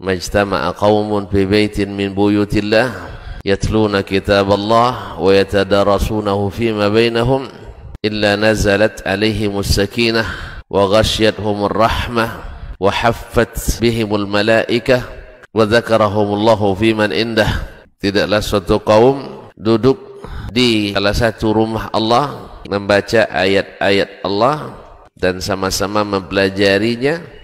ما اجتمع قوم في بيت من بيوت الله يتلون كتاب الله ويتدارسونه فيما بينهم إلا نزلت عليهم السكينة وغشيتهم الرحمة وحفت بهم الملائكة وذكرهم الله fi عنده indah tidaklah suatu kaum duduk di salah satu rumah Allah membaca ayat-ayat Allah dan sama-sama mempelajarinya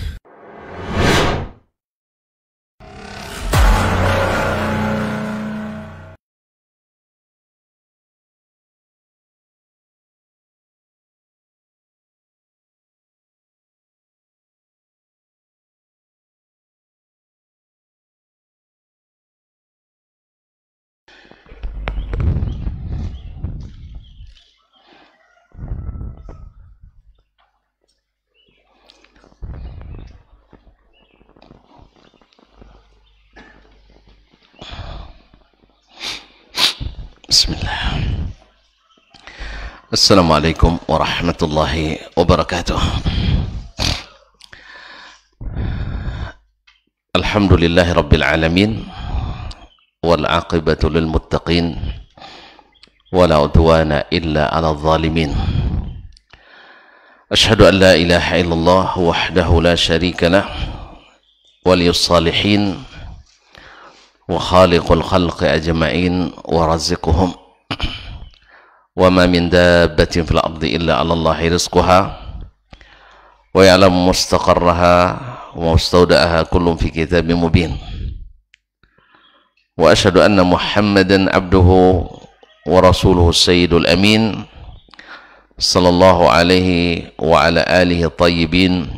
بسم الله السلام عليكم ورحمة الله وبركاته الحمد لله رب العالمين والعاقبة للمتقين ولا عدوان إلا على الظالمين أشهد أن لا إله إلا الله وحده لا شريك له ولي الصالحين وخالق الخلق أجمعين ورزقهم وما من دابة في الأرض إلا على الله رزقها ويعلم مستقرها ومستودعها كل في كتاب مبين وأشهد أن محمدا عبده ورسوله السيد الأمين صلى الله عليه وعلى آله الطيبين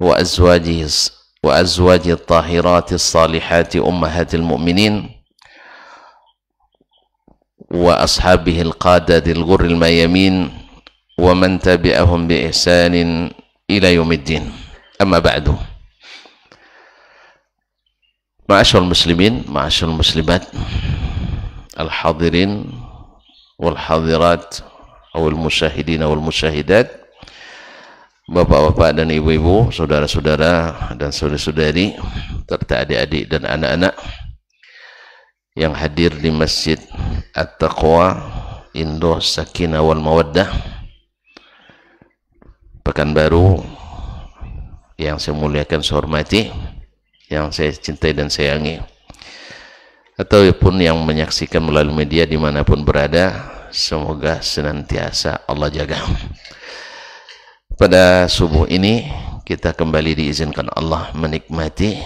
وأزواجه وأزواجه الطاهرات الصالحات أمهات المؤمنين وأصحابه القادة الغر الميامين ومن تبعهم بإحسان إلى يوم الدين أما بعد معاشر المسلمين معاشر المسلمات الحاضرين والحاضرات أو المشاهدين والمشاهدات Bapak-bapak dan ibu-ibu, saudara-saudara dan saudari-saudari, serta adik-adik dan anak-anak yang hadir di Masjid At-Taqwa Indoh Sakinah wal Mawaddah Pekanbaru yang saya muliakan saya hormati yang saya cintai dan sayangi ataupun yang menyaksikan melalui media dimanapun berada semoga senantiasa Allah jaga pada subuh ini kita kembali diizinkan Allah menikmati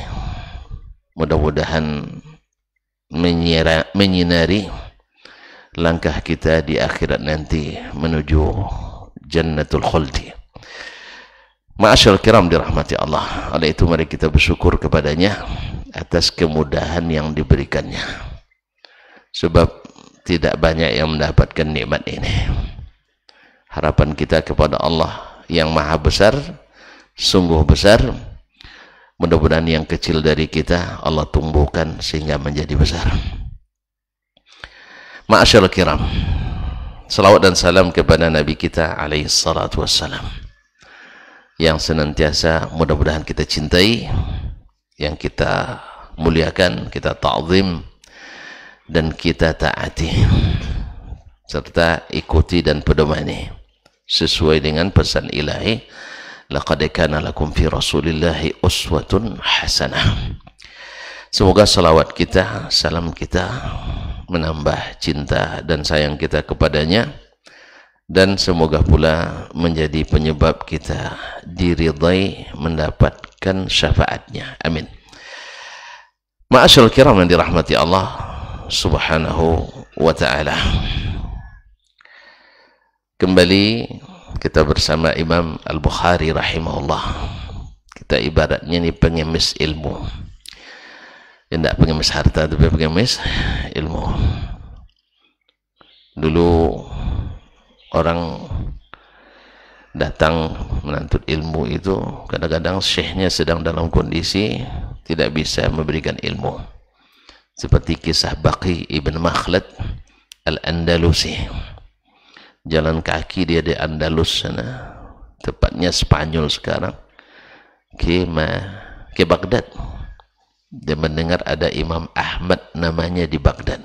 mudah-mudahan menyinari langkah kita di akhirat nanti menuju jannatul khuldi. Ma'asyal kiram dirahmati Allah. Oleh itu mari kita bersyukur kepadanya atas kemudahan yang diberikannya. Sebab tidak banyak yang mendapatkan nikmat ini. Harapan kita kepada Allah yang maha besar, sungguh besar, Mudah-mudahan yang kecil dari kita Allah tumbuhkan sehingga menjadi besar. Ma'asyar kiram. Salawat dan salam kepada Nabi kita alaihi salatu wassalam. Yang senantiasa mudah-mudahan kita cintai, yang kita muliakan, kita ta'zim, dan kita taati. Serta ikuti dan pedomani. Sesuai dengan pesan ilahi laqad kana lakum fi rasulillahi uswatun hasanah semoga salawat kita salam kita menambah cinta dan sayang kita kepadanya dan semoga pula menjadi penyebab kita diridai mendapatkan syafaatnya amin ma'asyal kiram yang dirahmati Allah subhanahu wa ta'ala kembali kita bersama Imam Al-Bukhari rahimahullah kita ibaratnya ini pengemis ilmu ya tidak pengemis harta tapi pengemis ilmu dulu orang datang menantut ilmu itu kadang-kadang syekhnya sedang dalam kondisi tidak bisa memberikan ilmu seperti kisah Baqi ibn Makhlad al-Andalusi jalan kaki dia di Andalus sana tepatnya Spanyol sekarang ke ke Baghdad dia mendengar ada Imam Ahmad namanya di Baghdad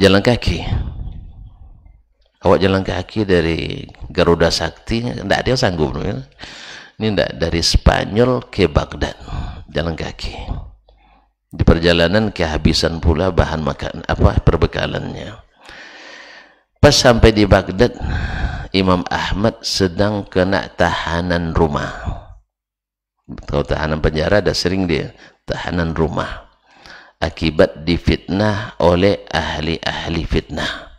jalan kaki awak jalan kaki dari Garuda Sakti tidak dia sanggup ya. ini tidak dari Spanyol ke Baghdad jalan kaki di perjalanan kehabisan pula bahan makan apa perbekalannya Pas sampai di Baghdad, Imam Ahmad sedang kena tahanan rumah. Kalau tahanan penjara ada sering dia, tahanan rumah. Akibat difitnah oleh ahli-ahli fitnah.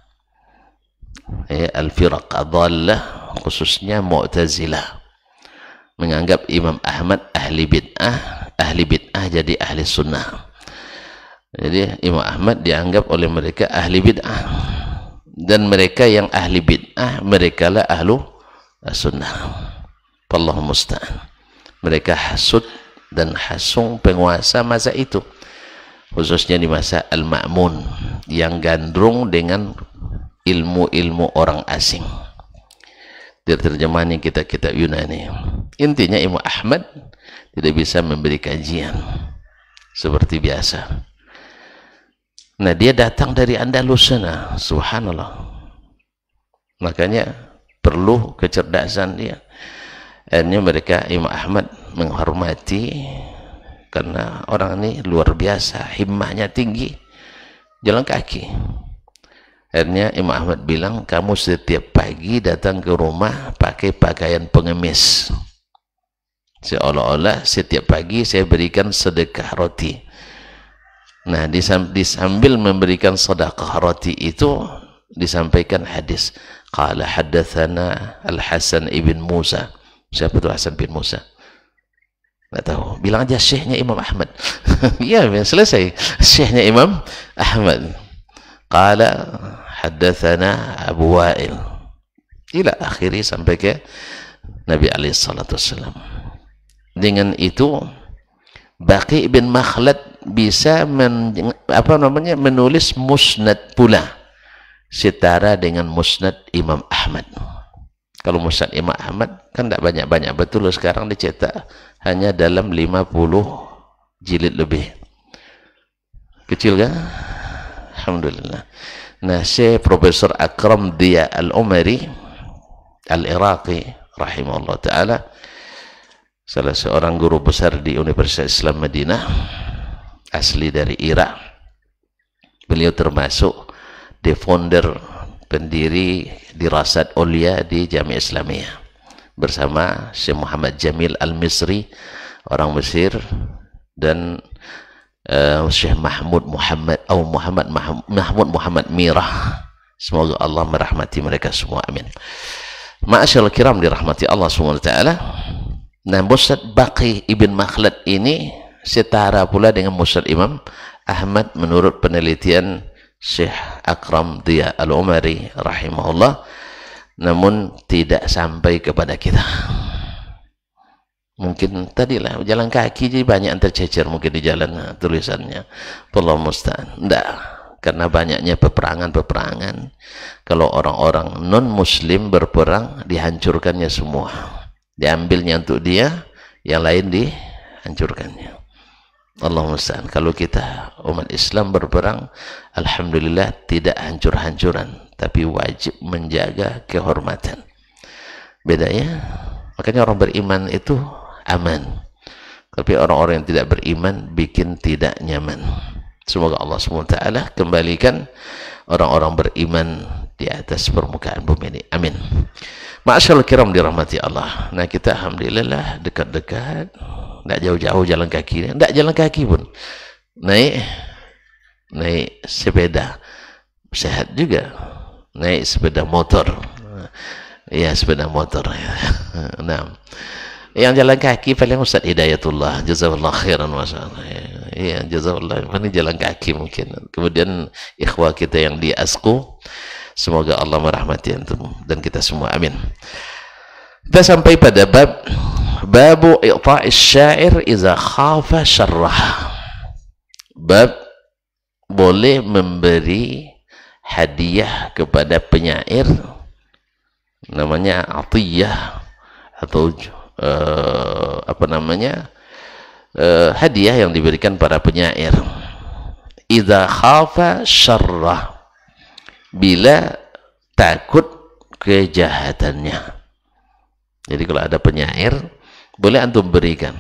Ya, Al-Firaq Adallah, khususnya Mu'tazilah. Menganggap Imam Ahmad ahli bid'ah, ahli bid'ah jadi ahli sunnah. Jadi Imam Ahmad dianggap oleh mereka ahli bid'ah dan mereka yang ahli bid'ah merekalah ahlu sunnah Allah musta'an mereka hasud dan hasung penguasa masa itu khususnya di masa al-ma'mun yang gandrung dengan ilmu-ilmu orang asing dari terjemahan yang kita kita Yunani intinya Imam Ahmad tidak bisa memberi kajian seperti biasa Nah dia datang dari Andalusia, sana, subhanallah. Makanya perlu kecerdasan dia. Akhirnya mereka Imam Ahmad menghormati karena orang ini luar biasa, himmahnya tinggi, jalan kaki. Akhirnya Imam Ahmad bilang, kamu setiap pagi datang ke rumah pakai pakaian pengemis. Seolah-olah setiap pagi saya berikan sedekah roti. Nah, disambil memberikan sedekah roti itu disampaikan hadis. Qala haddatsana Al-Hasan ibn Musa. Siapa itu Hasan bin Musa? Tidak tahu. Bilang aja syekhnya Imam Ahmad. Iya, selesai. Syekhnya Imam Ahmad. Qala haddatsana Abu Wa'il. Ila akhiri sampai ke Nabi alaihi salatu wasallam. Dengan itu Baqi bin Makhlad bisa men, apa namanya menulis musnad pula setara dengan musnad Imam Ahmad. Kalau musnad Imam Ahmad kan tidak banyak-banyak betul sekarang dicetak hanya dalam 50 jilid lebih. Kecil kan? Alhamdulillah. Nah, Syekh Profesor Akram Dia Al-Umari Al-Iraqi rahimahullah taala salah seorang guru besar di Universitas Islam Madinah asli dari Irak beliau termasuk the founder pendiri dirasat Olia di Jami Islamiyah bersama Syekh Muhammad Jamil Al-Misri orang Mesir dan uh, Syekh Mahmud Muhammad atau Muhammad Mahmud Muhammad Mirah semoga Allah merahmati mereka semua amin Ma'asyal kiram dirahmati Allah SWT nah Ustaz Baqi Ibn Makhlad ini setara pula dengan musnad Imam Ahmad menurut penelitian Syekh Akram Dia Al-Umari rahimahullah namun tidak sampai kepada kita mungkin tadilah jalan kaki jadi banyak yang tercecer mungkin di jalan eh, tulisannya Allah musta'an Tidak. karena banyaknya peperangan-peperangan kalau orang-orang non muslim berperang dihancurkannya semua diambilnya untuk dia yang lain dihancurkannya Allahumma musta'an. Kalau kita umat Islam berperang, alhamdulillah tidak hancur-hancuran, tapi wajib menjaga kehormatan. Bedanya, makanya orang beriman itu aman. Tapi orang-orang yang tidak beriman bikin tidak nyaman. Semoga Allah SWT kembalikan orang-orang beriman di atas permukaan bumi ini. Amin. Masyaallah kiram dirahmati Allah. Nah kita Alhamdulillah dekat-dekat nggak jauh-jauh jalan kaki nggak jalan kaki pun naik naik sepeda sehat juga naik sepeda motor ya sepeda motor nah yang jalan kaki paling Ustaz Hidayatullah jazakallah khairan masyaallah ya jazakallah paling jalan kaki mungkin kemudian ikhwah kita yang di Asku semoga Allah merahmati antum dan kita semua amin kita sampai pada bab babu i'ta'i syair iza khafa syarrah. Bab boleh memberi hadiah kepada penyair namanya atiyah atau uh, apa namanya uh, hadiah yang diberikan para penyair iza khafa syarrah bila takut kejahatannya jadi kalau ada penyair, boleh antum berikan.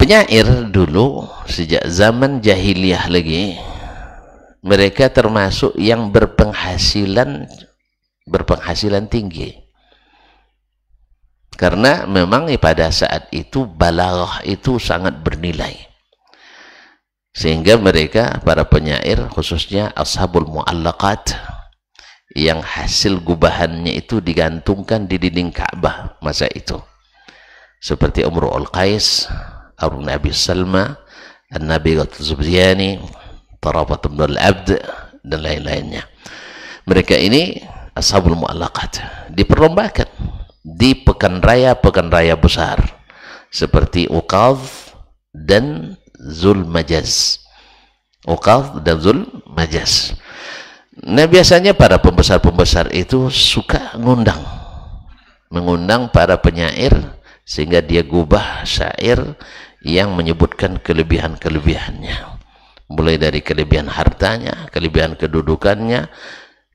Penyair dulu sejak zaman jahiliyah lagi, mereka termasuk yang berpenghasilan berpenghasilan tinggi. Karena memang pada saat itu balaghah itu sangat bernilai sehingga mereka para penyair khususnya ashabul muallakat yang hasil gubahannya itu digantungkan di dinding Ka'bah masa itu seperti Umru Al-Qais Abu Nabi Salma nabi Zubziyani Tarafat Ibn Al-Abd dan lain-lainnya mereka ini Ashabul Mu'allaqat diperlombakan di pekan raya-pekan raya besar seperti Uqadh dan Zul Majaz Uqadh dan Zul Majaz Nah biasanya para pembesar-pembesar itu suka ngundang, mengundang para penyair sehingga dia gubah syair yang menyebutkan kelebihan-kelebihannya. Mulai dari kelebihan hartanya, kelebihan kedudukannya,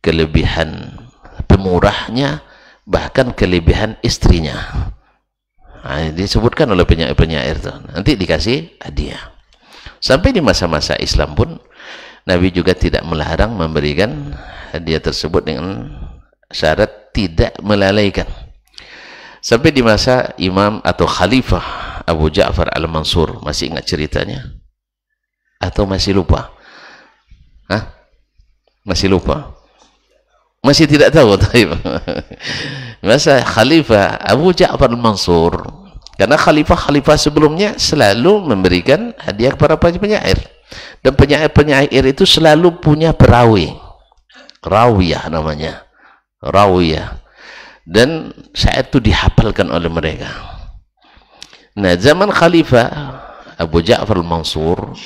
kelebihan pemurahnya, bahkan kelebihan istrinya. Nah, disebutkan oleh penyair-penyair itu. Nanti dikasih hadiah. Sampai di masa-masa Islam pun Nabi juga tidak melarang memberikan hadiah tersebut dengan syarat tidak melalaikan sampai di masa imam atau khalifah Abu Ja'far al-Mansur masih ingat ceritanya atau masih lupa Hah? masih lupa masih tidak tahu masa khalifah Abu Ja'far al-Mansur karena khalifah-khalifah sebelumnya selalu memberikan hadiah kepada penyair dan penyair-penyair itu selalu punya perawi rawiyah namanya rawiyah dan saya itu dihafalkan oleh mereka nah zaman khalifah Abu Ja'far al-Mansur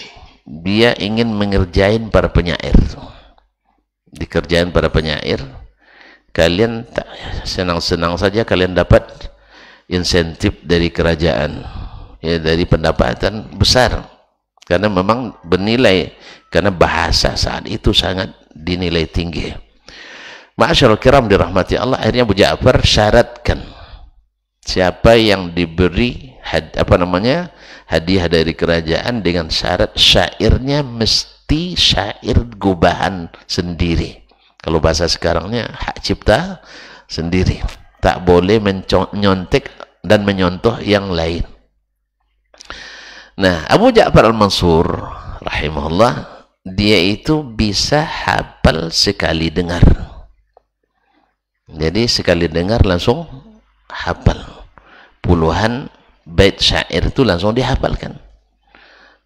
dia ingin mengerjain para penyair dikerjain para penyair kalian senang-senang saja kalian dapat insentif dari kerajaan ya dari pendapatan besar karena memang bernilai karena bahasa saat itu sangat dinilai tinggi Ma'asyarul kiram dirahmati Allah akhirnya Abu Ja'far syaratkan siapa yang diberi had, apa namanya hadiah dari kerajaan dengan syarat syairnya mesti syair gubahan sendiri kalau bahasa sekarangnya hak cipta sendiri tak boleh menyontek dan menyontoh yang lain Nah, Abu Ja'far Al-Mansur rahimahullah dia itu bisa hafal sekali dengar. Jadi sekali dengar langsung hafal. Puluhan bait syair itu langsung dihafalkan.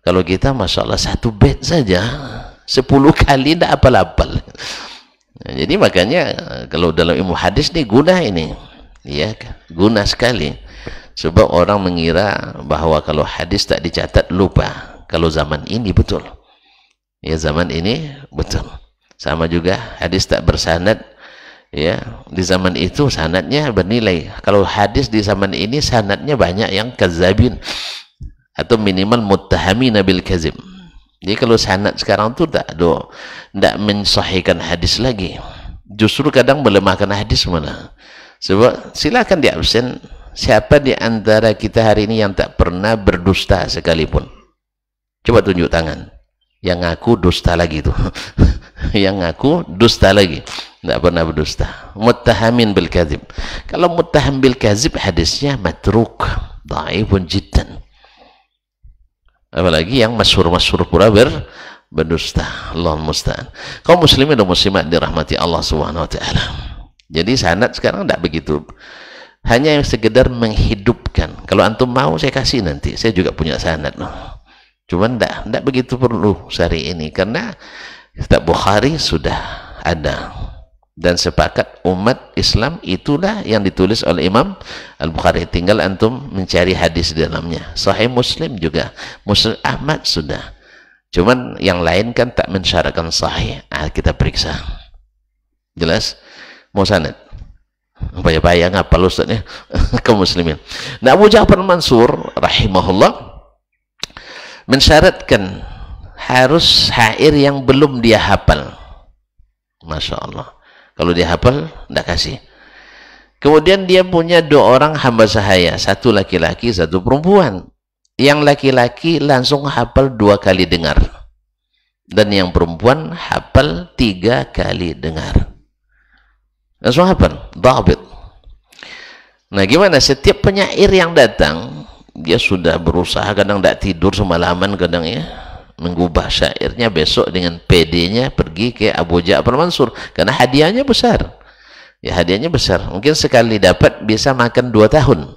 Kalau kita masalah satu bait saja sepuluh kali tidak apal-apal. Nah, jadi makanya eh, kalau dalam ilmu hadis nih guna ini, ya guna sekali sebab orang mengira bahwa kalau hadis tak dicatat lupa kalau zaman ini betul ya zaman ini betul sama juga hadis tak bersanad ya di zaman itu sanadnya bernilai kalau hadis di zaman ini sanadnya banyak yang kazabin atau minimal muttahami nabil kazim jadi kalau sanad sekarang tuh tak do tak mensahihkan hadis lagi justru kadang melemahkan hadis mana sebab silakan di absen Siapa di antara kita hari ini yang tak pernah berdusta sekalipun? Coba tunjuk tangan. Yang ngaku dusta lagi tuh. yang ngaku dusta lagi. Tidak pernah berdusta. Muttahamin bil kazib. Kalau muttaham bil kazib hadisnya matruk, Daifun jiddan. Apalagi yang masyhur-masyhur pura ber berdusta. Allah musta'an. Kaum muslimin dan muslimat dirahmati Allah Subhanahu wa taala. Jadi sanad sekarang tidak begitu hanya yang sekedar menghidupkan kalau antum mau saya kasih nanti saya juga punya sanad loh cuman tidak tidak begitu perlu sehari ini karena kitab Bukhari sudah ada dan sepakat umat Islam itulah yang ditulis oleh Imam Al-Bukhari tinggal antum mencari hadis di dalamnya sahih Muslim juga Muslim Ahmad sudah cuman yang lain kan tak mensyaratkan sahih nah, kita periksa jelas mau sanad bayang-bayang apa Ustaz ya ke muslimin nah Abu Ja'far Mansur rahimahullah mensyaratkan harus syair yang belum dia hafal Masya Allah kalau dia hafal tidak kasih kemudian dia punya dua orang hamba sahaya satu laki-laki satu perempuan yang laki-laki langsung hafal dua kali dengar dan yang perempuan hafal tiga kali dengar That's what happened. Dhabit. Nah gimana? Setiap penyair yang datang, dia sudah berusaha kadang tidak tidur semalaman kadang ya mengubah syairnya besok dengan PD-nya pergi ke Abu Ja'far Mansur karena hadiahnya besar ya hadiahnya besar mungkin sekali dapat bisa makan dua tahun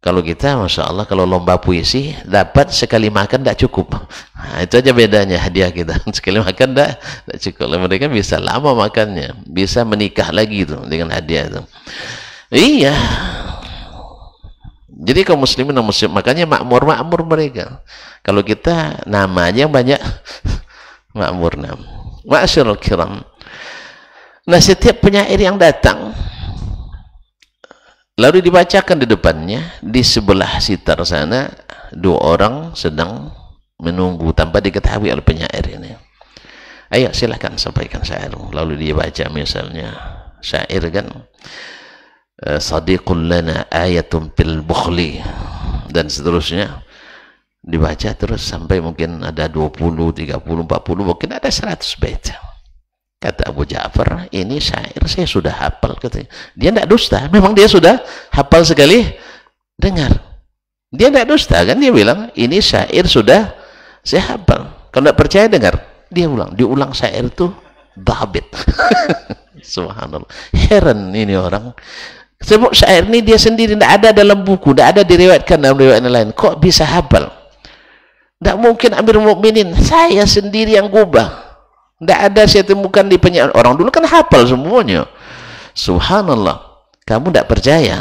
kalau kita, Masya Allah, kalau lomba puisi, dapat sekali makan tidak cukup. Nah, itu aja bedanya hadiah kita. Sekali makan tidak cukup. Mereka bisa lama makannya. Bisa menikah lagi itu dengan hadiah itu. Iya. Jadi kaum muslimin dan muslim, makanya makmur-makmur mereka. Kalau kita namanya banyak makmur. Ma'asyurul kiram. Nah setiap penyair yang datang, Lalu dibacakan di depannya, di sebelah sitar sana, dua orang sedang menunggu tanpa diketahui oleh penyair ini. Ayo silahkan sampaikan syair. Lalu dia baca misalnya syair kan. Eh, sadiqun lana ayatun fil bukhli. Dan seterusnya. Dibaca terus sampai mungkin ada 20, 30, 40, mungkin ada 100 bait. Kata Abu Ja'far, ini syair saya sudah hafal. Katanya. Dia tidak dusta, memang dia sudah hafal sekali dengar. Dia tidak dusta, kan dia bilang, ini syair sudah saya hafal. Kalau tidak percaya dengar, dia ulang. Diulang syair itu dhabit. Subhanallah. Heran ini orang. Sebut syair ini dia sendiri tidak ada dalam buku, tidak ada diriwayatkan dalam riwayat lain. Kok bisa hafal? Tidak mungkin Amir Mukminin, saya sendiri yang gubah tidak ada saya temukan di penyiar. Orang dulu kan hafal semuanya. Subhanallah. Kamu tidak percaya.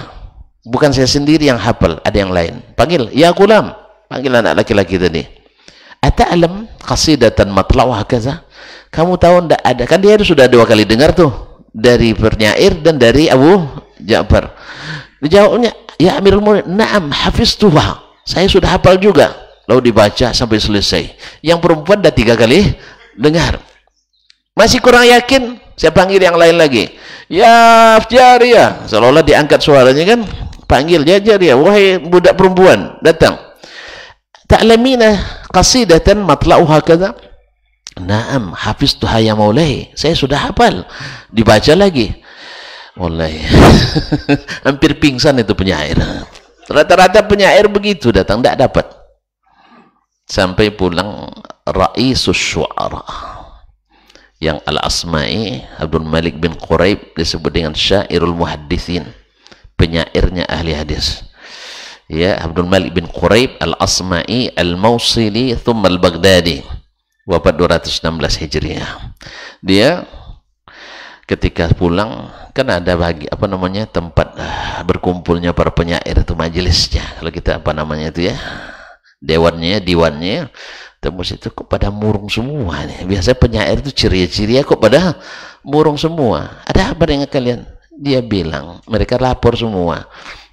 Bukan saya sendiri yang hafal. Ada yang lain. Panggil. Ya kulam. Panggil anak laki-laki tadi. Ata'alam qasidatan matlawah kaza. Kamu tahu tidak ada. Kan dia sudah dua kali dengar tuh. Dari penyair dan dari Abu Ja'far. jawabnya, Ya Amirul Mu'min. Naam tuha. Saya sudah hafal juga. Lalu dibaca sampai selesai. Yang perempuan dah tiga kali dengar masih kurang yakin? Saya panggil yang lain lagi. Ya Jaria. Ya. Seolah-olah diangkat suaranya kan. Panggil ya Wahai budak perempuan. Datang. Ta'lamina qasidatan matla'uha kaza. Naam, hafiz tuha ya maulai. Saya sudah hafal. Dibaca lagi. Wallahi. Hampir pingsan itu penyair. Rata-rata penyair begitu datang. Tidak dapat. Sampai pulang Ra'isus syuara yang Al-Asma'i Abdul Malik bin Quraib disebut dengan syairul Muhaddisin penyairnya ahli hadis ya Abdul Malik bin Quraib Al-Asma'i al mausili thumma Al-Baghdadi wafat 216 Hijriah dia ketika pulang kan ada bagi apa namanya tempat ah, berkumpulnya para penyair itu majelisnya kalau kita apa namanya itu ya dewannya diwannya tembus itu kok pada murung semua nih. Biasanya penyair itu ceria-ceria kok pada murung semua. Ada apa dengan kalian? Dia bilang, mereka lapor semua.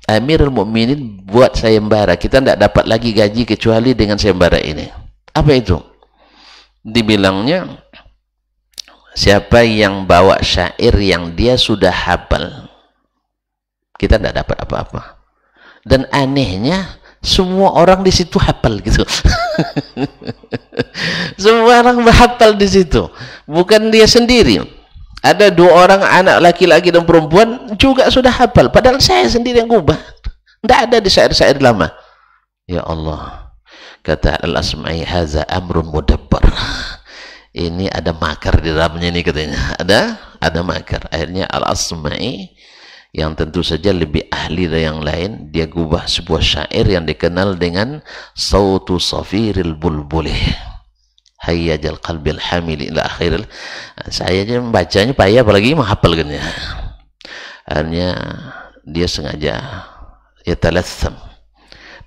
Amirul Mukminin buat sayembara. Kita tidak dapat lagi gaji kecuali dengan sayembara ini. Apa itu? Dibilangnya, siapa yang bawa syair yang dia sudah hafal kita tidak dapat apa-apa dan anehnya semua orang di situ hafal gitu. semua orang hafal di situ, bukan dia sendiri. Ada dua orang anak laki-laki dan perempuan juga sudah hafal. Padahal saya sendiri yang ubah. Tidak ada di syair-syair lama. Ya Allah, kata Al-Asma'i, haza amrun mudabbar. Ini ada makar di dalamnya ini katanya. Ada ada makar. Akhirnya Al-Asma'i yang tentu saja lebih ahli dari yang lain dia gubah sebuah syair yang dikenal dengan sautu safiril bulbulih hayyajal qalbil hamil ila akhiril saya aja membacanya payah apalagi menghafalkannya akhirnya dia sengaja yatalassam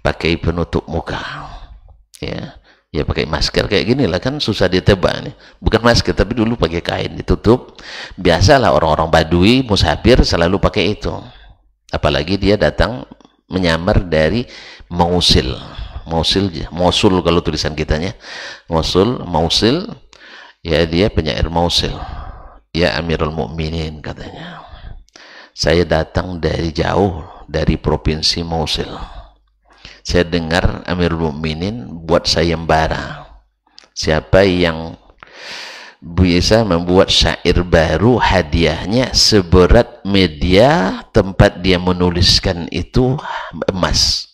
pakai penutup muka ya ya pakai masker kayak gini lah kan susah ditebak nih bukan masker tapi dulu pakai kain ditutup biasalah orang-orang badui musafir selalu pakai itu apalagi dia datang menyamar dari mausil mausil mausul kalau tulisan kitanya mausul mausil ya dia penyair mausil ya amirul mukminin katanya saya datang dari jauh dari provinsi mausil saya dengar Amirul Mukminin buat sayembara. Siapa yang bisa membuat syair baru hadiahnya seberat media tempat dia menuliskan itu emas.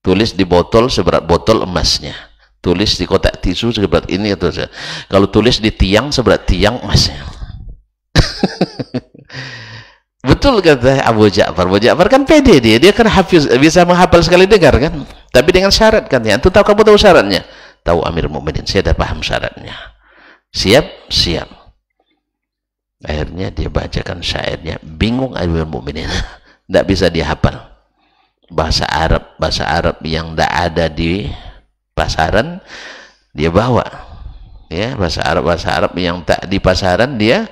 Tulis di botol seberat botol emasnya. Tulis di kotak tisu seberat ini atau kalau tulis di tiang seberat tiang emasnya. betul kata Abu Ja'far Abu Ja'far kan pede dia dia kan hafiz bisa menghafal sekali dengar kan tapi dengan syarat kan itu tahu kamu tahu syaratnya tahu Amir Mukminin saya dah paham syaratnya siap siap akhirnya dia bacakan syairnya bingung Amir Mukminin tidak bisa dia hafal bahasa Arab bahasa Arab yang tidak ada di pasaran dia bawa ya bahasa Arab bahasa Arab yang tak di pasaran dia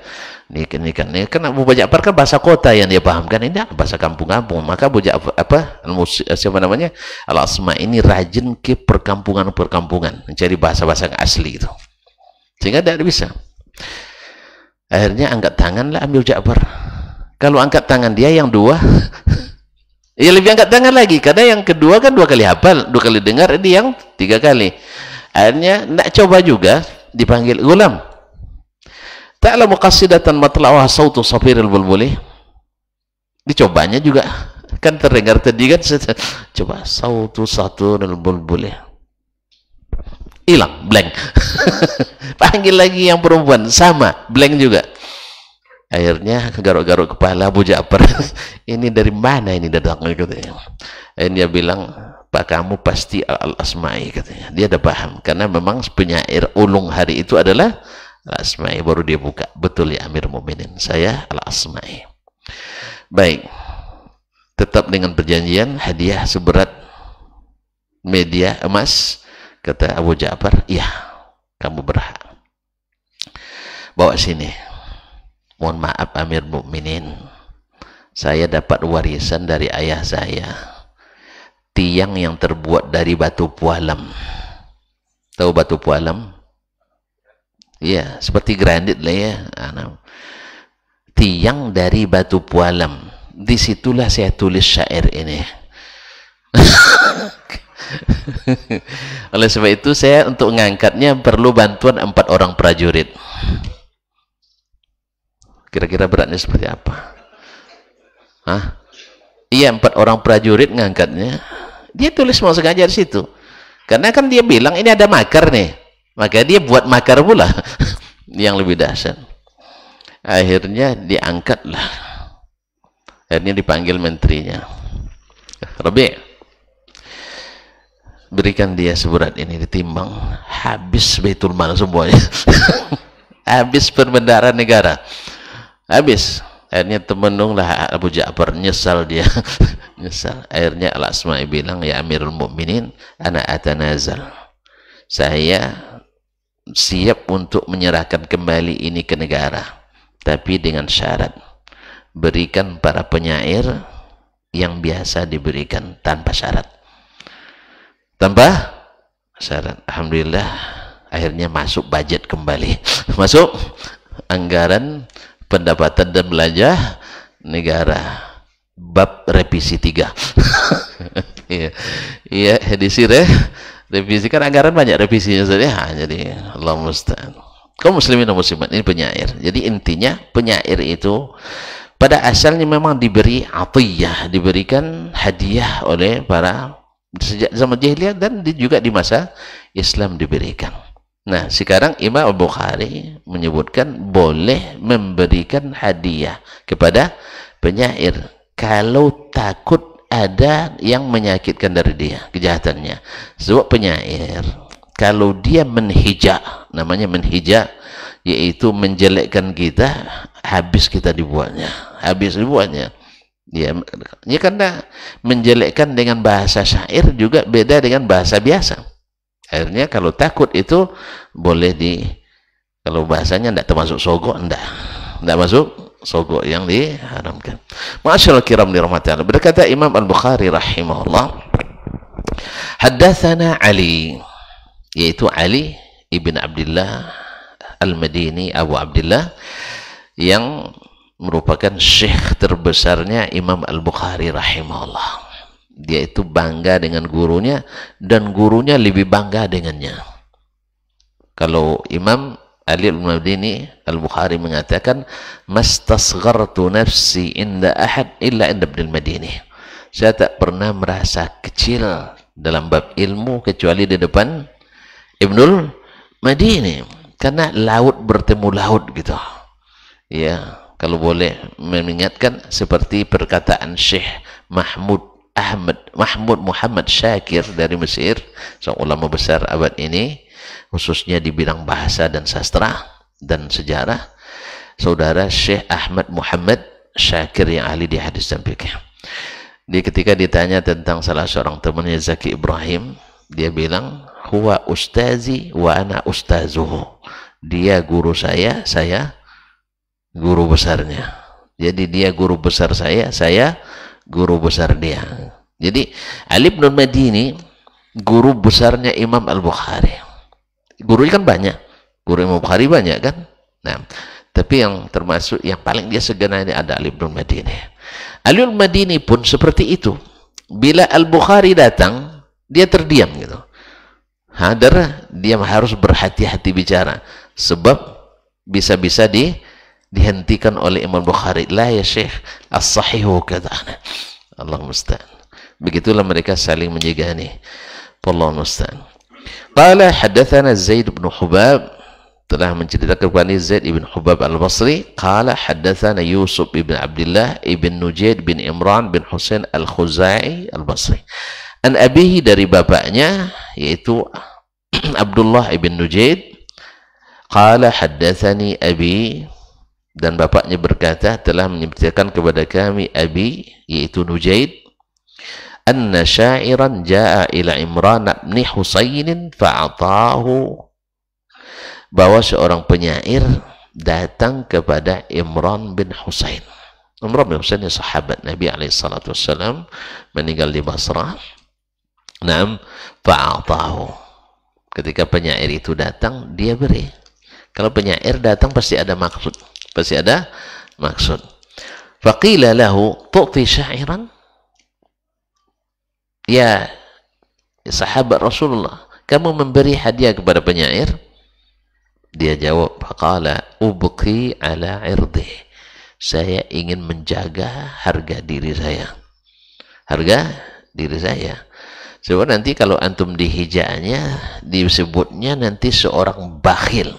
ini kan ini kan ini karena Abu Ja'far kan bahasa kota yang dia pahamkan ini bahasa kampung-kampung maka Abu Ja'far apa eh, siapa namanya Al Asma ini rajin ke perkampungan-perkampungan mencari bahasa-bahasa yang asli itu sehingga tidak bisa akhirnya angkat tangan lah ambil Ja'far kalau angkat tangan dia yang dua ya lebih angkat tangan lagi karena yang kedua kan dua kali hafal dua kali dengar ini yang tiga kali akhirnya nak coba juga dipanggil ulam Ta'lamu qasidatan matla'uha sautu safiril boleh? Dicobanya juga kan terdengar tadi kan coba satu satu dan boleh? hilang blank panggil lagi yang perempuan sama blank juga akhirnya garuk-garuk kepala Abu Ja'far ini dari mana ini datangnya katanya ini dia bilang pak kamu pasti al-asma'i katanya dia ada paham karena memang penyair ulung hari itu adalah Al-Asma'i baru dia buka. Betul ya Amir Muminin Saya Al-Asma'i. Baik. Tetap dengan perjanjian hadiah seberat media emas kata Abu Ja'far, "Iya, kamu berhak." Bawa sini. Mohon maaf Amir Mukminin. Saya dapat warisan dari ayah saya. Tiang yang terbuat dari batu pualam. Tahu batu pualam? ya seperti granit lah ya anak tiang dari batu pualam disitulah saya tulis syair ini oleh sebab itu saya untuk mengangkatnya perlu bantuan empat orang prajurit kira-kira beratnya seperti apa Hah? iya empat orang prajurit ngangkatnya dia tulis mau sengaja di situ karena kan dia bilang ini ada makar nih maka dia buat makar pula yang lebih dahsyat akhirnya diangkatlah akhirnya dipanggil menterinya Rabi berikan dia seberat ini ditimbang habis betul Mal semuanya habis perbendara negara habis akhirnya temenunglah Abu Ja'far nyesal dia nyesal akhirnya Al-Asma'i bilang ya Amirul Mukminin anak atanazal saya siap untuk menyerahkan kembali ini ke negara tapi dengan syarat berikan para penyair yang biasa diberikan tanpa syarat tanpa syarat Alhamdulillah akhirnya masuk budget kembali masuk anggaran pendapatan dan belanja negara bab revisi tiga iya iya hadisir ya revisi kan anggaran banyak revisinya saja ya? ha, ah, jadi Allah musta'an kau muslimin atau muslimat ini penyair jadi intinya penyair itu pada asalnya memang diberi atiyah diberikan hadiah oleh para sejak zaman jahiliyah dan juga di masa Islam diberikan nah sekarang Imam Abu Bukhari menyebutkan boleh memberikan hadiah kepada penyair kalau takut ada yang menyakitkan dari dia kejahatannya sebab penyair kalau dia menhijak namanya menhijak yaitu menjelekkan kita habis kita dibuatnya habis dibuatnya ya, ya karena menjelekkan dengan bahasa syair juga beda dengan bahasa biasa akhirnya kalau takut itu boleh di kalau bahasanya tidak termasuk sogok tidak tidak masuk sogo yang diharamkan. Masyaallah kiram dirahmati Allah. Berkata Imam Al-Bukhari rahimahullah, Haddathana Ali, yaitu Ali ibn Abdullah Al-Madini Abu Abdullah yang merupakan syekh terbesarnya Imam Al-Bukhari rahimahullah. Dia itu bangga dengan gurunya dan gurunya lebih bangga dengannya. Kalau Imam Ali al Madini Al-Bukhari mengatakan mastasghartu nafsi inda ahad illa inda Ibn Madini saya tak pernah merasa kecil dalam bab ilmu kecuali di depan Ibnul Madini karena laut bertemu laut gitu ya kalau boleh mengingatkan seperti perkataan Syekh Mahmud Ahmad Mahmud Muhammad Syakir dari Mesir seorang ulama besar abad ini khususnya di bidang bahasa dan sastra dan sejarah saudara Syekh Ahmad Muhammad Syakir yang ahli di hadis dan fikih. Dia ketika ditanya tentang salah seorang temannya Zaki Ibrahim, dia bilang, "Huwa ustazi wa ana ustazuhu." Dia guru saya, saya guru besarnya. Jadi dia guru besar saya, saya guru besar dia. Jadi Ali bin Madini guru besarnya Imam Al-Bukhari. Guru kan banyak guru Imam Bukhari banyak kan nah tapi yang termasuk yang paling dia segenai ini ada Ali bin Madini Ali bin Madini pun seperti itu bila Al-Bukhari datang dia terdiam gitu hadir dia harus berhati-hati bicara sebab bisa-bisa di dihentikan oleh Imam Bukhari lah ya Syekh as-sahihu kadana Allah musta'an begitulah mereka saling nih. Allah musta'an Qala haddathana Zaid bin Hubab telah menceritakan kepada Zaid ibn Hubab al-Basri qala haddathana Yusuf ibn Abdullah ibn Nujaid bin Imran bin Husain al-Khuzai al-Basri an abihi dari bapaknya yaitu Abdullah ibn Nujaid qala haddathani abi dan bapaknya berkata telah menyampaikan kepada kami abi yaitu Nujaid anna syairan jaa ila Imran bin Husainin fa'atahu bahwa seorang penyair datang kepada Imran bin Husain. Imran bin Husain sahabat Nabi alaihi salatu wasallam meninggal di Basrah. Naam fa'atahu. Ketika penyair itu datang, dia beri. Kalau penyair datang pasti ada maksud. Pasti ada maksud. Faqila lahu tu'ti syairan ya sahabat Rasulullah kamu memberi hadiah kepada penyair dia jawab faqala ubqi ala irdih saya ingin menjaga harga diri saya harga diri saya sebab nanti kalau antum dihijanya disebutnya nanti seorang bakhil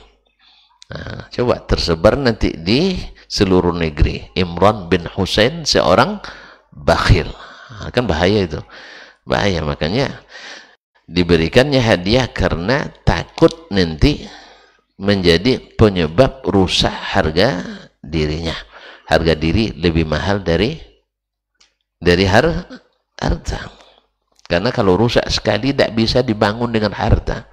nah, coba tersebar nanti di seluruh negeri Imran bin Hussein seorang bakhil nah, kan bahaya itu bahaya makanya diberikannya hadiah karena takut nanti menjadi penyebab rusak harga dirinya harga diri lebih mahal dari dari har harta karena kalau rusak sekali tidak bisa dibangun dengan harta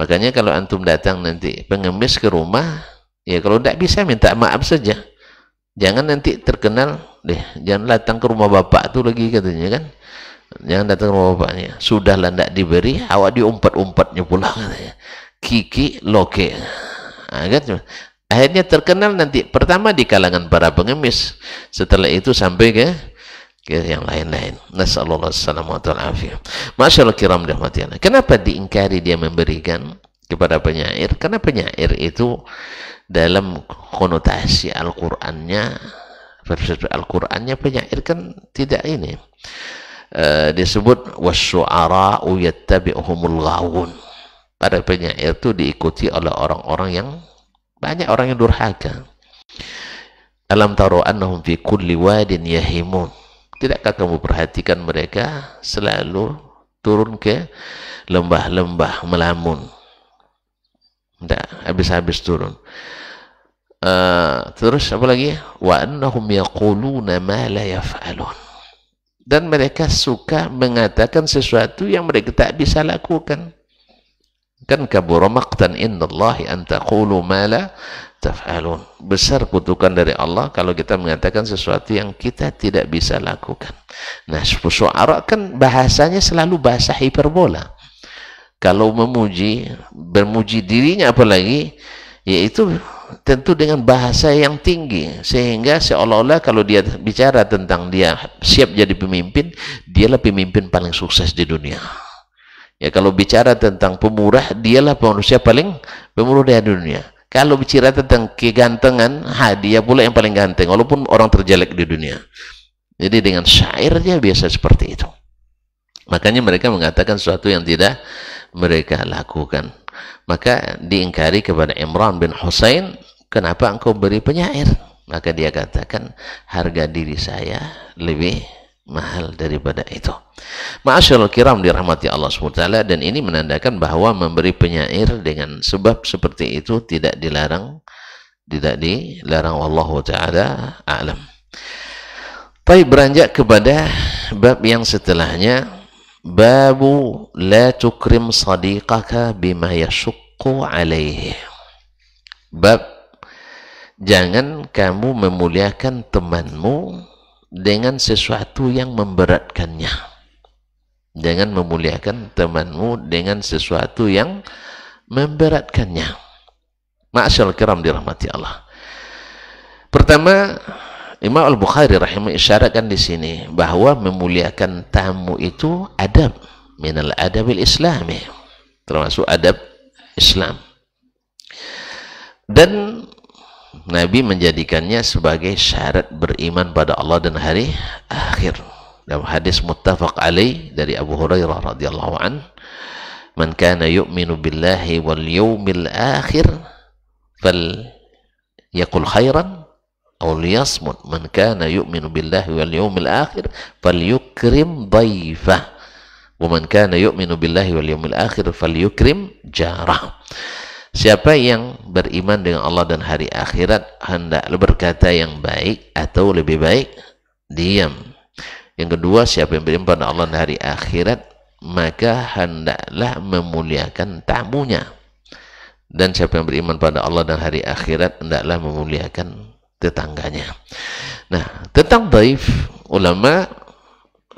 makanya kalau antum datang nanti pengemis ke rumah ya kalau tidak bisa minta maaf saja jangan nanti terkenal deh jangan datang ke rumah bapak tuh lagi katanya kan jangan datang ke bapaknya sudahlah tidak diberi awak diumpat-umpatnya pulang katanya kiki loke nah, akhirnya terkenal nanti pertama di kalangan para pengemis setelah itu sampai ke ke yang lain-lain. Nasallallahu alaihi wasallam. Masyaallah kiram rahmatiana. Kenapa diingkari dia memberikan kepada penyair? Karena penyair itu dalam konotasi Al-Qur'annya, versi Al-Qur'annya penyair kan tidak ini e, disebut wasyu'ara'u yattabi'uhumul ghawun. Para penyair itu diikuti oleh orang-orang yang banyak orang yang durhaka. Alam taru annahum fi kulli wadin yahimun. Tidakkah kamu perhatikan mereka selalu turun ke lembah-lembah melamun. Tidak, habis-habis turun. Uh, terus apa lagi? Wa annahum yaquluna ma la yaf'alun dan mereka suka mengatakan sesuatu yang mereka tak bisa lakukan kan kabura innallahi an taqulu ma la taf'alun besar kutukan dari Allah kalau kita mengatakan sesuatu yang kita tidak bisa lakukan nah suara kan bahasanya selalu bahasa hiperbola kalau memuji bermuji dirinya apalagi yaitu tentu dengan bahasa yang tinggi sehingga seolah-olah kalau dia bicara tentang dia siap jadi pemimpin dialah pemimpin paling sukses di dunia ya kalau bicara tentang pemurah dialah manusia paling pemurah di dunia kalau bicara tentang kegantengan hadiah pula yang paling ganteng walaupun orang terjelek di dunia jadi dengan syairnya biasa seperti itu makanya mereka mengatakan sesuatu yang tidak mereka lakukan maka diingkari kepada Imran bin Husain, kenapa engkau beri penyair? Maka dia katakan, harga diri saya lebih mahal daripada itu. Ma'asyarul kiram dirahmati Allah SWT dan ini menandakan bahwa memberi penyair dengan sebab seperti itu tidak dilarang tidak dilarang Allah taala alam. Tapi beranjak kepada bab yang setelahnya babu la tukrim sadiqaka bima yashukku alaihi bab jangan kamu memuliakan temanmu dengan sesuatu yang memberatkannya jangan memuliakan temanmu dengan sesuatu yang memberatkannya ma'asyal kiram dirahmati Allah pertama Imam Al-Bukhari rahimah isyaratkan di sini bahwa memuliakan tamu itu adab minal adabil islami termasuk adab Islam dan Nabi menjadikannya sebagai syarat beriman pada Allah dan hari akhir dalam hadis muttafaq alaih dari Abu Hurairah radhiyallahu an man kana yu'minu billahi wal yawmil akhir fal yakul khairan awliyasmut man kana yu'minu billahi wal yawmil akhir falyukrim dhaifah wa man kana yu'minu billahi wal yawmil akhir falyukrim jarah. Siapa yang beriman dengan Allah dan hari akhirat hendak berkata yang baik atau lebih baik diam. Yang kedua, siapa yang beriman pada Allah dan hari akhirat maka hendaklah memuliakan tamunya. Dan siapa yang beriman pada Allah dan hari akhirat hendaklah memuliakan tetangganya. Nah, tentang daif, ulama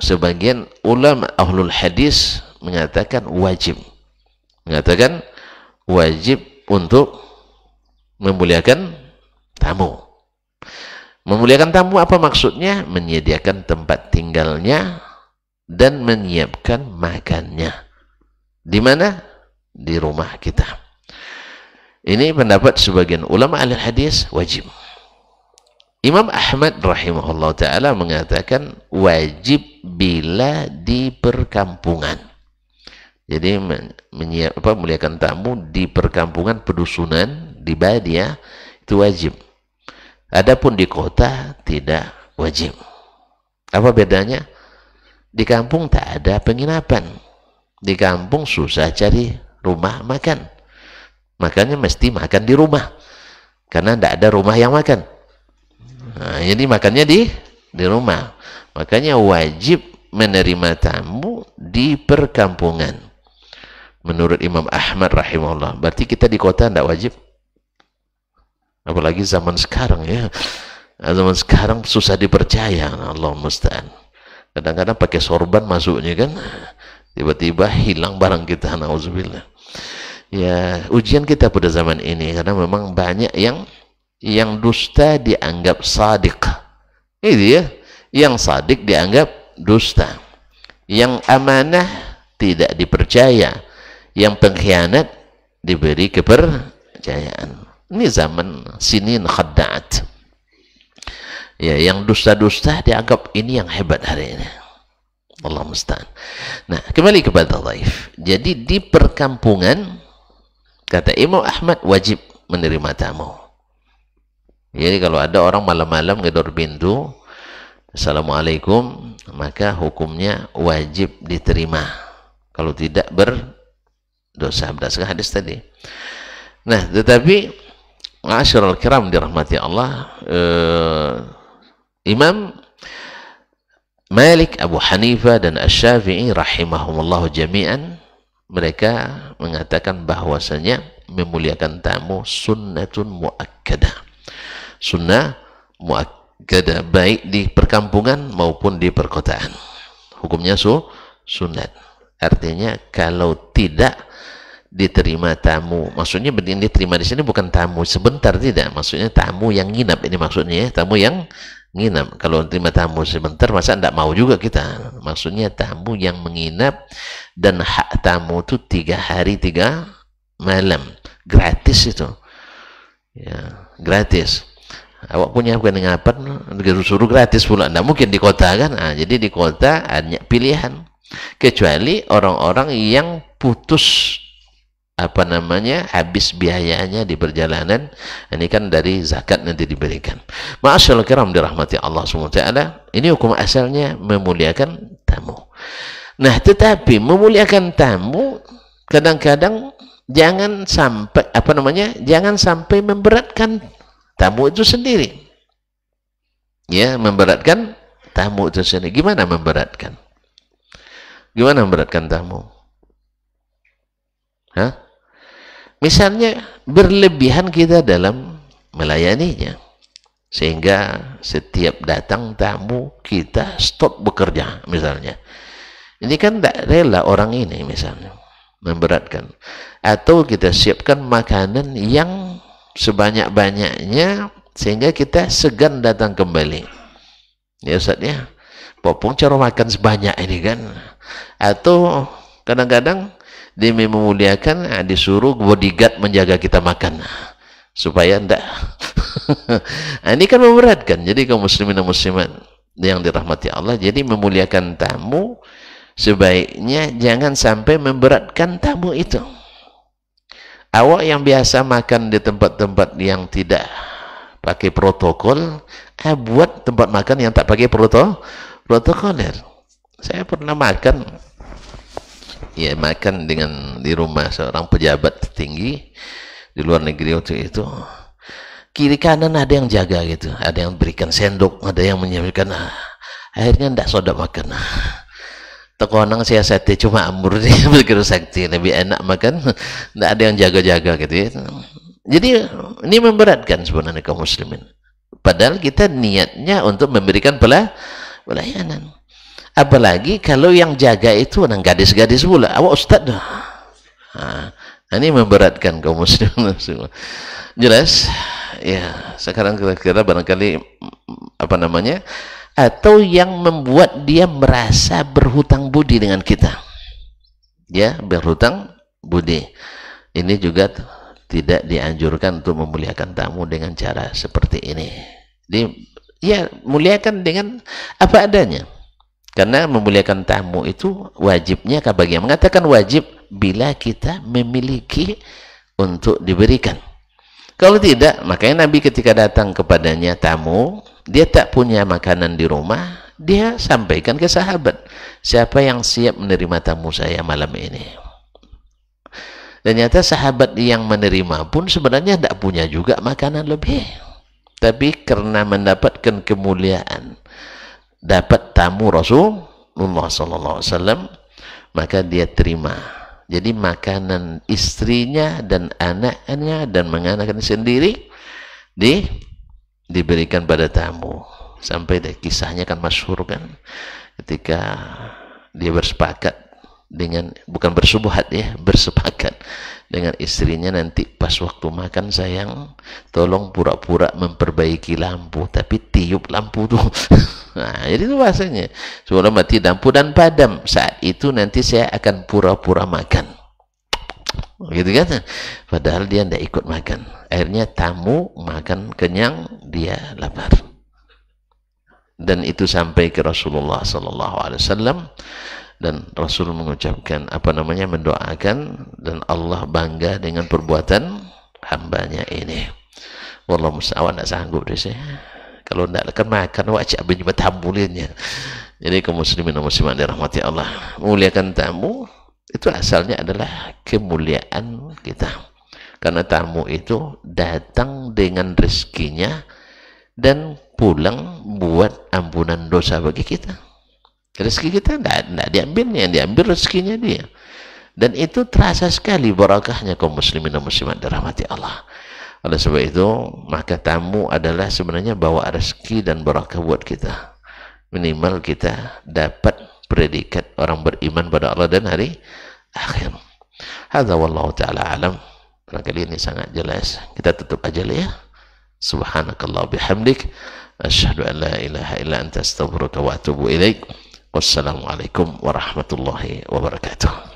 sebagian ulama ahlul hadis mengatakan wajib. Mengatakan wajib untuk memuliakan tamu. Memuliakan tamu apa maksudnya? Menyediakan tempat tinggalnya dan menyiapkan makannya. Di mana? Di rumah kita. Ini pendapat sebagian ulama al hadis wajib. Imam Ahmad rahimahullah taala mengatakan wajib bila di perkampungan. Jadi menyiap, apa, muliakan tamu di perkampungan pedusunan di badia itu wajib. Adapun di kota tidak wajib. Apa bedanya? Di kampung tak ada penginapan. Di kampung susah cari rumah makan. Makanya mesti makan di rumah. Karena tidak ada rumah yang makan. Nah, jadi makannya di di rumah. Makanya wajib menerima tamu di perkampungan. Menurut Imam Ahmad rahimahullah. Berarti kita di kota tidak wajib. Apalagi zaman sekarang ya. Nah, zaman sekarang susah dipercaya. Allah musta'an. Kadang-kadang pakai sorban masuknya kan. Tiba-tiba hilang barang kita. Nauzubillah. Ya, ujian kita pada zaman ini karena memang banyak yang yang dusta dianggap sadik ini dia ya. yang sadik dianggap dusta yang amanah tidak dipercaya yang pengkhianat diberi kepercayaan ini zaman sinin khadda'at ya yang dusta-dusta dianggap ini yang hebat hari ini Allah musta'an nah kembali kepada Taif jadi di perkampungan kata Imam Ahmad wajib menerima tamu jadi kalau ada orang malam-malam ngedor pintu, Assalamualaikum, maka hukumnya wajib diterima. Kalau tidak berdosa berdasarkan hadis tadi. Nah, tetapi al kiram dirahmati Allah, eh, Imam Malik, Abu Hanifa dan asy rahimahumullah jami'an mereka mengatakan bahwasanya memuliakan tamu sunnatun muakkadah sunnah muakkadah baik di perkampungan maupun di perkotaan hukumnya su sunat artinya kalau tidak diterima tamu maksudnya yang diterima di sini bukan tamu sebentar tidak maksudnya tamu yang nginap ini maksudnya ya, tamu yang nginap kalau terima tamu sebentar masa tidak mau juga kita maksudnya tamu yang menginap dan hak tamu itu tiga hari tiga malam gratis itu ya gratis awak punya bukan apa suruh gratis pula tidak mungkin di kota kan nah, jadi di kota hanya pilihan kecuali orang-orang yang putus apa namanya habis biayanya di perjalanan ini kan dari zakat nanti diberikan maashallul karam dirahmati Allah SWT ini hukum asalnya memuliakan tamu nah tetapi memuliakan tamu kadang-kadang jangan sampai apa namanya jangan sampai memberatkan tamu itu sendiri ya memberatkan tamu itu sendiri gimana memberatkan gimana memberatkan tamu Hah? misalnya berlebihan kita dalam melayaninya sehingga setiap datang tamu kita stop bekerja misalnya ini kan tidak rela orang ini misalnya memberatkan atau kita siapkan makanan yang sebanyak-banyaknya sehingga kita segan datang kembali. Ya Ustaz ya. Popong cara makan sebanyak ini kan. Atau kadang-kadang demi memuliakan nah, disuruh bodyguard menjaga kita makan supaya enggak nah, ini kan memberatkan jadi kaum muslimin dan muslimat yang dirahmati Allah jadi memuliakan tamu sebaiknya jangan sampai memberatkan tamu itu awak yang biasa makan di tempat-tempat yang tidak pakai protokol eh buat tempat makan yang tak pakai proto protokoler saya pernah makan ya makan dengan di rumah seorang pejabat tinggi di luar negeri waktu itu kiri kanan ada yang jaga gitu ada yang berikan sendok ada yang menyiapkan ah, akhirnya tidak sodap makan ah, tekonang siasati cuma amur dia berkira sakti lebih enak makan tidak ada yang jaga-jaga gitu ya jadi ini memberatkan sebenarnya kaum muslimin padahal kita niatnya untuk memberikan pelah pelayanan apalagi kalau yang jaga itu nang gadis-gadis pula awak ustaz dah nah, ini memberatkan kaum muslimin jelas ya sekarang kira-kira barangkali apa namanya atau yang membuat dia merasa berhutang budi dengan kita. Ya, berhutang budi. Ini juga tidak dianjurkan untuk memuliakan tamu dengan cara seperti ini. Jadi, ya muliakan dengan apa adanya. Karena memuliakan tamu itu wajibnya ke bagian mengatakan wajib bila kita memiliki untuk diberikan. Kalau tidak, makanya Nabi ketika datang kepadanya tamu, dia tak punya makanan di rumah, dia sampaikan ke sahabat, siapa yang siap menerima tamu saya malam ini? Dan nyata sahabat yang menerima pun sebenarnya tidak punya juga makanan lebih. Tapi karena mendapatkan kemuliaan, dapat tamu Rasulullah SAW, maka dia terima jadi makanan istrinya dan anaknya dan menganakan sendiri di diberikan pada tamu sampai deh kisahnya kan masyhur kan ketika dia bersepakat dengan bukan bersubhat ya bersepakat dengan istrinya nanti pas waktu makan sayang tolong pura-pura memperbaiki lampu tapi tiup lampu tuh nah jadi itu bahasanya sebelum mati lampu dan padam saat itu nanti saya akan pura-pura makan gitu kan padahal dia tidak ikut makan akhirnya tamu makan kenyang dia lapar dan itu sampai ke Rasulullah Sallallahu Alaihi Wasallam dan Rasul mengucapkan apa namanya mendoakan dan Allah bangga dengan perbuatan hambanya ini Wallah musta'awan tidak sanggup deh saya kalau tidak akan makan wajib benjibat jadi ke muslimin dan muslimat dirahmati Allah muliakan tamu itu asalnya adalah kemuliaan kita karena tamu itu datang dengan rezekinya dan pulang buat ampunan dosa bagi kita rezeki kita tidak diambilnya yang diambil rezekinya dia dan itu terasa sekali barakahnya kaum muslimin dan muslimat dirahmati Allah oleh sebab itu maka tamu adalah sebenarnya bawa rezeki dan barakah buat kita minimal kita dapat predikat orang beriman pada Allah dan hari akhir. Hadza wallahu taala alam. Barangkali ini sangat jelas. Kita tutup aja lah ya. Subhanakallah bihamdik asyhadu an la ilaha illa anta astaghfiruka wa atubu ilaik. Wassalamualaikum warahmatullahi wabarakatuh.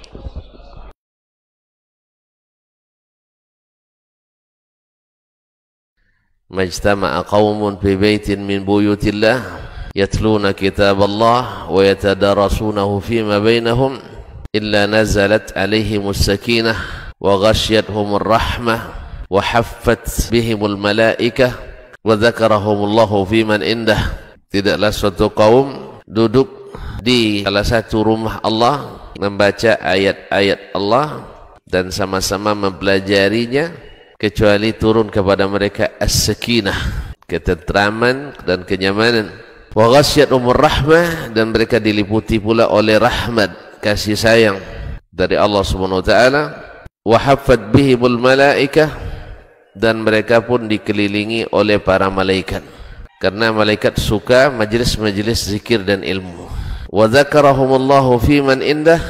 Majtamaa اجتمع قوم في بيت من بيوت الله يتلون كتاب الله ويتدارسونه فيما بينهم إلا نزلت عليهم السكينة وغشيتهم الرحمة وحفت بهم الملائكة وذكرهم Allah fi man indah tidaklah suatu kaum duduk di salah satu rumah Allah membaca ayat-ayat Allah dan sama-sama mempelajarinya kecuali turun kepada mereka as-sakinah ketentraman dan kenyamanan wa ghasyat umur rahmah dan mereka diliputi pula oleh rahmat kasih sayang dari Allah Subhanahu wa taala wa haffat bihi bul dan mereka pun dikelilingi oleh para malaikat karena malaikat suka majlis-majlis zikir dan ilmu wa dzakarahumullahu fi man indah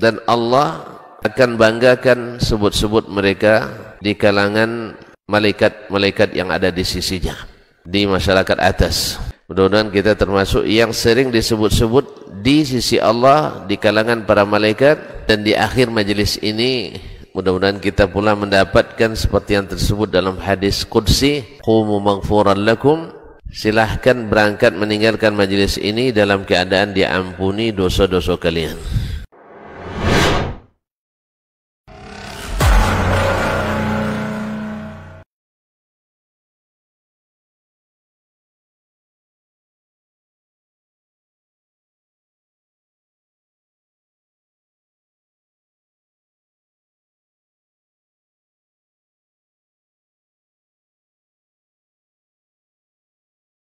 dan Allah akan banggakan sebut-sebut mereka di kalangan malaikat-malaikat yang ada di sisinya di masyarakat atas Mudah-mudahan kita termasuk yang sering disebut-sebut di sisi Allah, di kalangan para malaikat, dan di akhir majlis ini, mudah-mudahan kita pula mendapatkan seperti yang tersebut dalam hadis Qudsi, Qumu maghfuran lakum, Silakan berangkat meninggalkan majlis ini dalam keadaan diampuni dosa-dosa kalian.